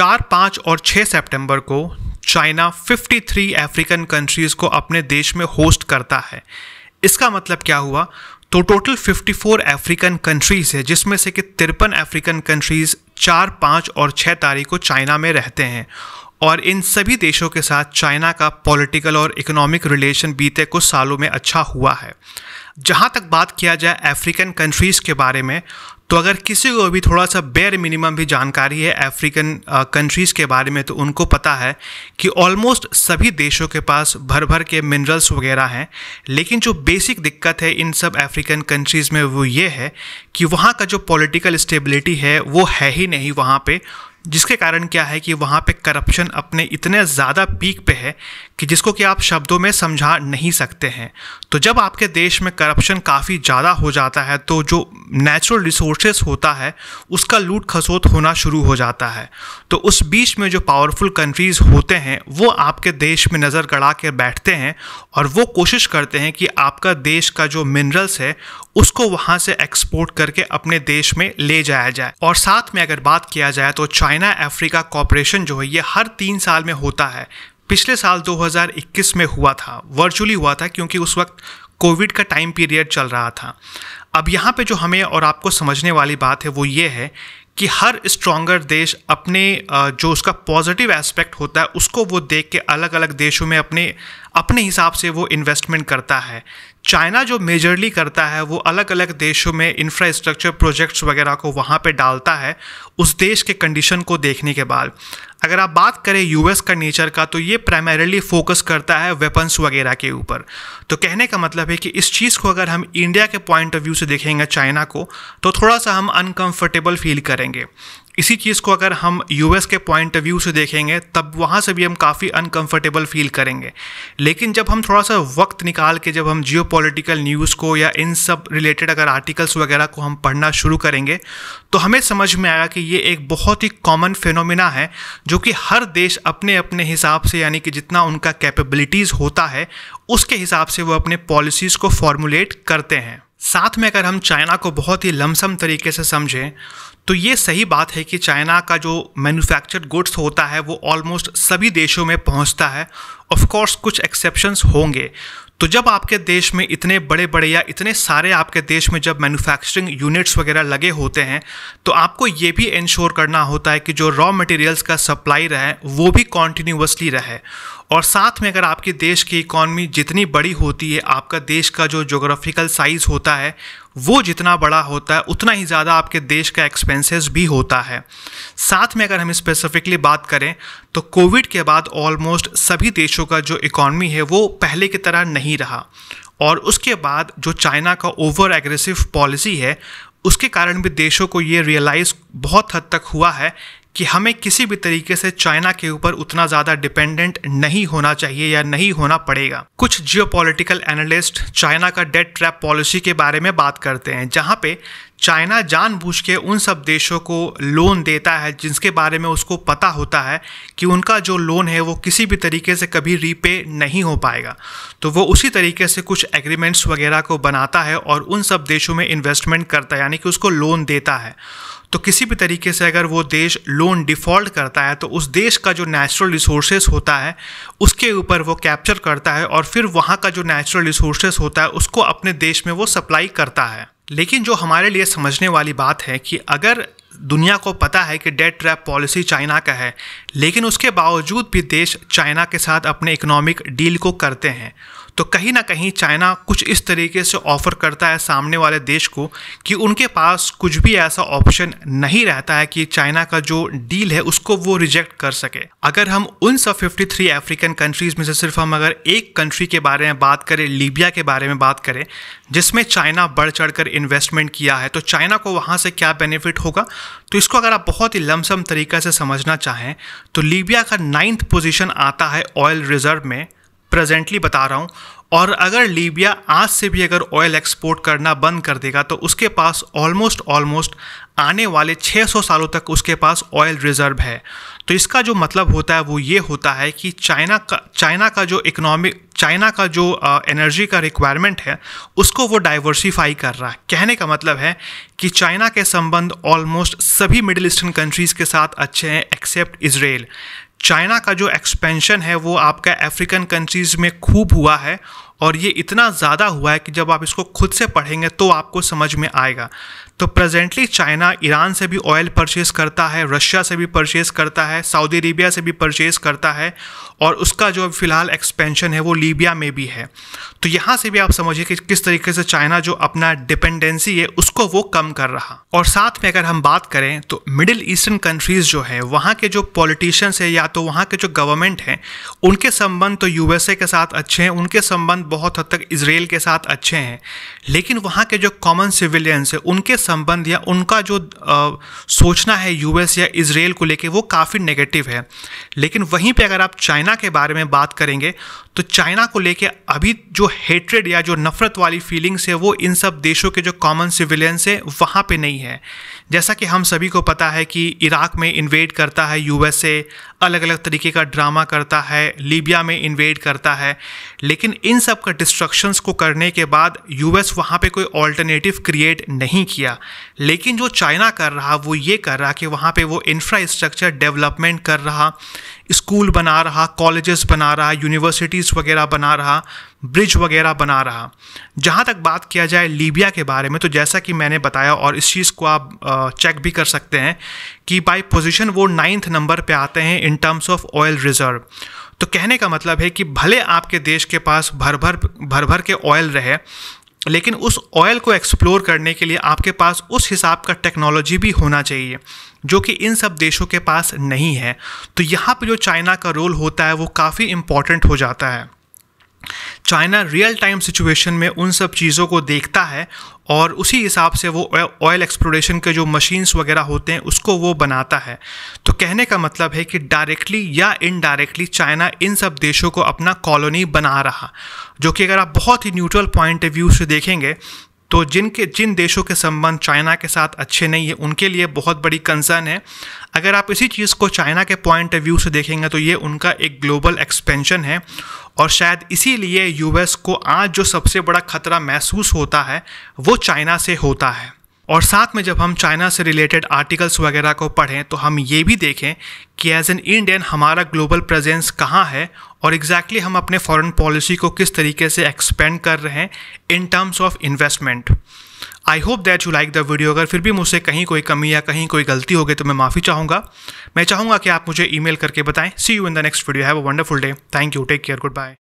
चार पाँच और छः सेप्टेम्बर को चाइना 53 अफ्रीकन कंट्रीज़ को अपने देश में होस्ट करता है इसका मतलब क्या हुआ तो टोटल 54 अफ्रीकन कंट्रीज़ है जिसमें से कि तिरपन अफ्रीकन कंट्रीज़ चार पाँच और छः तारीख को चाइना में रहते हैं और इन सभी देशों के साथ चाइना का पॉलिटिकल और इकोनॉमिक रिलेशन बीते कुछ सालों में अच्छा हुआ है जहाँ तक बात किया जाए अफ्रीकन कंट्रीज़ के बारे में तो अगर किसी को भी थोड़ा सा बेयर मिनिमम भी जानकारी है अफ्रीकन कंट्रीज़ uh, के बारे में तो उनको पता है कि ऑलमोस्ट सभी देशों के पास भर भर के मिनरल्स वगैरह हैं लेकिन जो बेसिक दिक्कत है इन सब अफ्रीकन कंट्रीज़ में वो ये है कि वहाँ का जो पॉलिटिकल स्टेबिलिटी है वो है ही नहीं वहाँ पे जिसके कारण क्या है कि वहाँ पे करप्शन अपने इतने ज़्यादा पीक पे है कि जिसको कि आप शब्दों में समझा नहीं सकते हैं तो जब आपके देश में करप्शन काफ़ी ज़्यादा हो जाता है तो जो नेचुरल रिसोर्सेस होता है उसका लूट खसोट होना शुरू हो जाता है तो उस बीच में जो पावरफुल कंट्रीज़ होते हैं वो आपके देश में नज़र गड़ा के बैठते हैं और वो कोशिश करते हैं कि आपका देश का जो मिनरल्स है उसको वहाँ से एक्सपोर्ट करके अपने देश में ले जाया जाए और साथ में अगर बात किया जाए तो चाइना चाइना अफ्रीका कॉपरेशन जो है ये हर तीन साल में होता है पिछले साल 2021 में हुआ था वर्चुअली हुआ था क्योंकि उस वक्त कोविड का टाइम पीरियड चल रहा था अब यहाँ पे जो हमें और आपको समझने वाली बात है वो ये है कि हर स्ट्रॉन्गर देश अपने जो उसका पॉजिटिव एस्पेक्ट होता है उसको वो देख के अलग अलग देशों में अपने अपने हिसाब से वो इन्वेस्टमेंट करता है चाइना जो मेजरली करता है वो अलग अलग देशों में इंफ्रास्ट्रक्चर प्रोजेक्ट्स वगैरह को वहाँ पे डालता है उस देश के कंडीशन को देखने के बाद अगर आप बात करें यूएस का नेचर का तो ये प्राइमरीली फोकस करता है वेपन्स वगैरह के ऊपर तो कहने का मतलब है कि इस चीज़ को अगर हम इंडिया के पॉइंट ऑफ व्यू से देखेंगे चाइना को तो थोड़ा सा हम अनकंफर्टेबल फील करेंगे इसी चीज़ को अगर हम यूएस के पॉइंट ऑफ व्यू से देखेंगे तब वहाँ से भी हम काफ़ी अनकंफर्टेबल फील करेंगे लेकिन जब हम थोड़ा सा वक्त निकाल के जब हम जियो न्यूज़ को या इन सब रिलेटेड अगर आर्टिकल्स वगैरह को हम पढ़ना शुरू करेंगे तो हमें समझ में आया कि ये एक बहुत ही कॉमन फिनोमिना है जो कि हर देश अपने अपने हिसाब से यानी कि जितना उनका कैपेबिलिटीज़ होता है उसके हिसाब से वो अपने पॉलिसीज़ को फॉर्मुलेट करते हैं साथ में अगर हम चाइना को बहुत ही लमसम तरीके से समझें तो ये सही बात है कि चाइना का जो मैन्युफैक्चर्ड गुड्स होता है वो ऑलमोस्ट सभी देशों में पहुंचता है ऑफ कोर्स कुछ एक्सेप्शंस होंगे तो जब आपके देश में इतने बड़े बड़े या इतने सारे आपके देश में जब मैन्युफैक्चरिंग यूनिट्स वगैरह लगे होते हैं तो आपको ये भी इंश्योर करना होता है कि जो रॉ मटेरियल्स का सप्लाई रहे वो भी कॉन्टीन्यूसली रहे और साथ में अगर आपके देश की इकॉनमी जितनी बड़ी होती है आपका देश का जो जोग्राफिकल साइज़ होता है वो जितना बड़ा होता है उतना ही ज़्यादा आपके देश का एक्सपेंसेस भी होता है साथ में अगर हम स्पेसिफिकली बात करें तो कोविड के बाद ऑलमोस्ट सभी देशों का जो इकॉनमी है वो पहले की तरह नहीं रहा और उसके बाद जो चाइना का ओवर एग्रेसिव पॉलिसी है उसके कारण भी देशों को ये रियलाइज़ बहुत हद तक हुआ है कि हमें किसी भी तरीके से चाइना के ऊपर उतना ज़्यादा डिपेंडेंट नहीं होना चाहिए या नहीं होना पड़ेगा कुछ जियोपॉलिटिकल एनालिस्ट चाइना का डेट ट्रैप पॉलिसी के बारे में बात करते हैं जहाँ पे चाइना जानबूझ के उन सब देशों को लोन देता है जिसके बारे में उसको पता होता है कि उनका जो लोन है वो किसी भी तरीके से कभी रीपे नहीं हो पाएगा तो वो उसी तरीके से कुछ एग्रीमेंट्स वगैरह को बनाता है और उन सब देशों में इन्वेस्टमेंट करता है यानी कि उसको लोन देता है तो किसी भी तरीके से अगर वो देश लोन डिफ़ॉल्ट करता है तो उस देश का जो नेचुरल रिसोर्सेज होता है उसके ऊपर वो कैप्चर करता है और फिर वहाँ का जो नेचुरल रिसोर्सेज होता है उसको अपने देश में वो सप्लाई करता है लेकिन जो हमारे लिए समझने वाली बात है कि अगर दुनिया को पता है कि डेट ट्रैप पॉलिसी चाइना का है लेकिन उसके बावजूद भी देश चाइना के साथ अपने इकोनॉमिक डील को करते हैं तो कहीं ना कहीं चाइना कुछ इस तरीके से ऑफ़र करता है सामने वाले देश को कि उनके पास कुछ भी ऐसा ऑप्शन नहीं रहता है कि चाइना का जो डील है उसको वो रिजेक्ट कर सके अगर हम उन सब फिफ्टी अफ्रीकन कंट्रीज़ में से सिर्फ हम अगर एक कंट्री के बारे में बात करें लीबिया के बारे में बात करें जिसमें चाइना बढ़ चढ़ इन्वेस्टमेंट किया है तो चाइना को वहाँ से क्या बेनिफिट होगा तो इसको अगर आप बहुत ही लमसम तरीका से समझना चाहें तो लीबिया का नाइन्थ पोजीशन आता है ऑयल रिजर्व में प्रेजेंटली बता रहा हूँ और अगर लीबिया आज से भी अगर ऑयल एक्सपोर्ट करना बंद कर देगा तो उसके पास ऑलमोस्ट ऑलमोस्ट आने वाले 600 सालों तक उसके पास ऑयल रिजर्व है तो इसका जो मतलब होता है वो ये होता है कि चाइना का चाइना का जो इकोनॉमिक चाइना का जो एनर्जी का रिक्वायरमेंट है उसको वो डाइवर्सिफाई कर रहा है कहने का मतलब है कि चाइना के संबंध ऑलमोस्ट सभी मिडिल ईस्टर्न कंट्रीज़ के साथ अच्छे हैं एक्सेप्ट इसराइल चाइना का जो एक्सपेंशन है वो आपका अफ्रीकन कंट्रीज़ में खूब हुआ है और ये इतना ज़्यादा हुआ है कि जब आप इसको खुद से पढ़ेंगे तो आपको समझ में आएगा तो प्रेजेंटली चाइना ईरान से भी ऑयल परचेज़ करता है रशिया से भी परचेज़ करता है सऊदी अरेबिया से भी परचेज़ करता है और उसका जो फ़िलहाल एक्सपेंशन है वो लीबिया में भी है तो यहाँ से भी आप समझिए कि किस तरीके से चाइना जो अपना डिपेंडेंसी है उसको वो कम कर रहा और साथ में अगर हम बात करें तो मिडिल ईस्टर्न कंट्रीज़ जो है वहाँ के जो पॉलिटिशियंस हैं या तो वहाँ के जो गवर्नमेंट हैं उनके संबंध तो यूएसए के साथ अच्छे हैं उनके संबंध बहुत हद तक इसराइल के साथ अच्छे हैं लेकिन वहाँ के जो कॉमन सिविलियंस हैं उनके संबंध या उनका जो आ, सोचना है यूएस या इसराइल को लेके वो काफ़ी नेगेटिव है लेकिन वहीं पे अगर आप चाइना के बारे में बात करेंगे तो चाइना को लेके अभी जो हेट्रेड या जो नफ़रत वाली फीलिंग्स है वो इन सब देशों के जो कॉमन सिविलियंस है वहाँ पर नहीं है जैसा कि हम सभी को पता है कि इराक़ में इन्वेड करता है यूएसए अलग अलग तरीके का ड्रामा करता है लीबिया में इन्वेड करता है लेकिन इन सब का डिस्ट्रक्शंस को करने के बाद यूएस वहाँ पे कोई ऑल्टरनेटिव क्रिएट नहीं किया लेकिन जो चाइना कर रहा वो ये कर रहा कि वहाँ पे वो इंफ्रास्ट्रक्चर डेवलपमेंट कर रहा स्कूल बना रहा कॉलेजेस बना रहा यूनिवर्सिटीज़ वगैरह बना रहा ब्रिज वगैरह बना रहा जहाँ तक बात किया जाए लीबिया के बारे में तो जैसा कि मैंने बताया और इस चीज़ को आप चेक भी कर सकते हैं कि बाई पोजिशन वो नाइन्थ नंबर पर आते हैं in terms of oil reserve तो कहने का मतलब है कि भले आपके देश के पास भर भर भर भर के ऑयल रहे लेकिन उस ऑयल को एक्सप्लोर करने के लिए आपके पास उस हिसाब का टेक्नोलॉजी भी होना चाहिए जो कि इन सब देशों के पास नहीं है तो यहाँ पर जो चाइना का रोल होता है वो काफ़ी इम्पॉर्टेंट हो जाता है चाइना रियल टाइम सिचुएशन में उन सब चीज़ों को देखता है और उसी हिसाब से वो ऑयल एक्सप्लोरेशन के जो मशीन्स वगैरह होते हैं उसको वो बनाता है तो कहने का मतलब है कि डायरेक्टली या इनडायरेक्टली चाइना इन सब देशों को अपना कॉलोनी बना रहा जो कि अगर आप बहुत ही न्यूट्रल पॉइंट ऑफ व्यू से देखेंगे तो जिनके जिन देशों के संबंध चाइना के साथ अच्छे नहीं है उनके लिए बहुत बड़ी कंसर्न है अगर आप इसी चीज़ को चाइना के पॉइंट ऑफ व्यू से देखेंगे तो ये उनका एक ग्लोबल एक्सपेंशन है और शायद इसीलिए यूएस को आज जो सबसे बड़ा खतरा महसूस होता है वो चाइना से होता है और साथ में जब हम चाइना से रिलेटेड आर्टिकल्स वगैरह को पढ़ें तो हम ये भी देखें कि एज एन इंडियन हमारा ग्लोबल प्रेजेंस कहाँ है और एग्जैक्टली exactly हम अपने फॉरेन पॉलिसी को किस तरीके से एक्सपेंड कर रहे हैं in terms of investment I hope that you like the video अगर फिर भी मुझसे कहीं कोई कमी या कहीं कोई गलती हो गई तो मैं माफ़ी चाहूँगा मैं चाहूँगा कि आप मुझे ईमेल करके बताएं see you in the next video have a wonderful day thank you take care good bye